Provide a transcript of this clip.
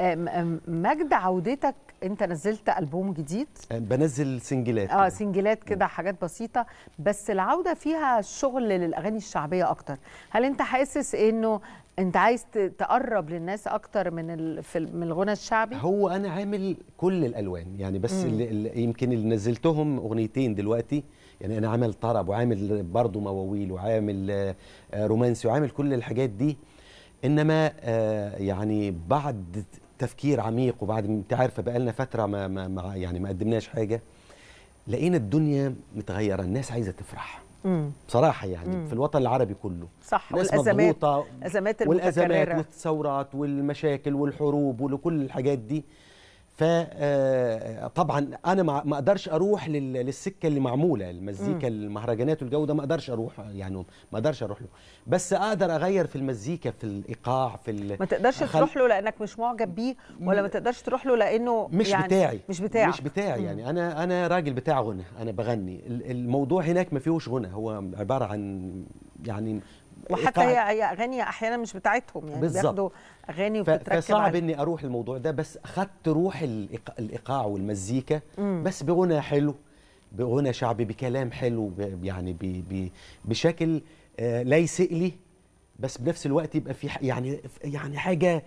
مجد عودتك انت نزلت البوم جديد بنزل سنجلات اه سنجلات كده حاجات بسيطه بس العوده فيها شغل للاغاني الشعبيه اكتر هل انت حاسس انه انت عايز تقرب للناس اكتر من من الغنى الشعبي هو انا عامل كل الالوان يعني بس اللي, اللي يمكن اللي نزلتهم اغنيتين دلوقتي يعني انا عامل طرب وعامل برضه مواويل وعامل آه، رومانسي وعامل كل الحاجات دي انما آه، يعني بعد تفكير عميق وبعد انت عارفه بقى لنا فتره ما, ما, ما يعني ما قدمناش حاجه لقينا الدنيا متغيره الناس عايزه تفرح مم. بصراحه يعني مم. في الوطن العربي كله صح ناس والازمات المتكرره والازمات والثورات والمشاكل والحروب وكل الحاجات دي فطبعا آه، انا ما اقدرش اروح للسكه اللي معموله المزيكا المهرجانات والجو ده ما اقدرش اروح يعني ما اقدرش اروح له بس اقدر اغير في المزيكا في الايقاع في ما تقدرش أخل... تروح له لانك مش معجب بيه ولا ما تقدرش تروح له لانه مش يعني بتاعي مش بتاعي مش بتاعي يعني انا انا راجل بتاع غنى انا بغني الموضوع هناك ما فيهوش غنى هو عباره عن يعني وحتى هي هي اغاني احيانا مش بتاعتهم يعني بياخدوا اغاني وبتتركب فصعب اني اروح الموضوع ده بس اخدت روح الإيقاع, والمزيكا بس بغنى حلو بغنى شعبي بكلام حلو يعني بي بي بشكل آه، لا يسئلي بس بنفس الوقت يبقى في يعني يعني حاجه